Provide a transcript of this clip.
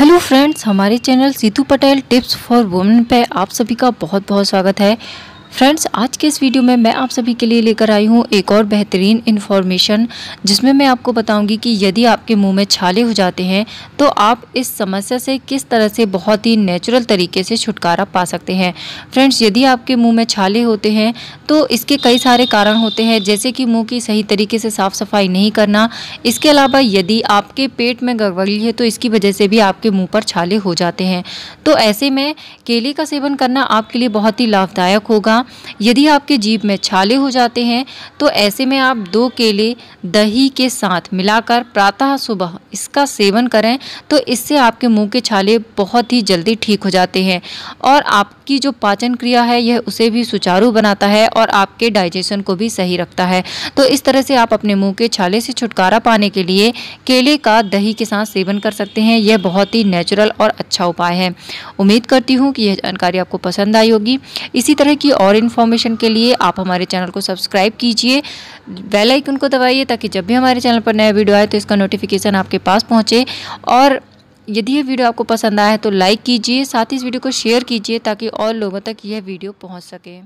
hello friends हमारे channel Situ Patel tips for women पे आप सभी का बहुत बहुत स्वागत है फ्रेंड्स आज के इस वीडियो में मैं आप सभी के लिए लेकर आई हूँ एक और बेहतरीन इन्फॉर्मेशन जिसमें मैं आपको बताऊंगी कि यदि आपके मुंह में छाले हो जाते हैं तो आप इस समस्या से किस तरह से बहुत ही नेचुरल तरीके से छुटकारा पा सकते हैं फ्रेंड्स यदि आपके मुंह में छाले होते हैं तो इसके कई सारे कारण होते हैं जैसे कि मुँह की सही तरीके से साफ़ सफाई नहीं करना इसके अलावा यदि आपके पेट में गड़बड़ी है तो इसकी वजह से भी आपके मुँह पर छाले हो जाते हैं तो ऐसे में केले का सेवन करना आपके लिए बहुत ही लाभदायक होगा करना यदि आपके जीभ में छाले हो जाते हैं तो ऐसे में आप दो केले दही के साथ मिलाकर प्रातः सुबह इसका सेवन करें तो इससे आपके मुंह के छाले बहुत ही जल्दी ठीक हो जाते हैं और आपकी जो पाचन क्रिया है यह उसे भी सुचारू बनाता है और आपके डाइजेशन को भी सही रखता है तो इस तरह से आप अपने मुँह के छाले से छुटकारा पाने के लिए केले का दही के साथ सेवन कर सकते हैं यह बहुत ही नेचुरल और अच्छा उपाय है उम्मीद करती हूँ कि यह जानकारी आपको पसंद आई होगी इसी तरह की और और इन्फॉर्मेशन के लिए आप हमारे चैनल को सब्सक्राइब कीजिए बेल आइकन को दबाइए ताकि जब भी हमारे चैनल पर नया वीडियो आए तो इसका नोटिफिकेशन आपके पास पहुँचे और यदि यह वीडियो आपको पसंद आया है तो लाइक कीजिए साथ ही इस वीडियो को शेयर कीजिए ताकि और लोगों तक यह वीडियो पहुँच सके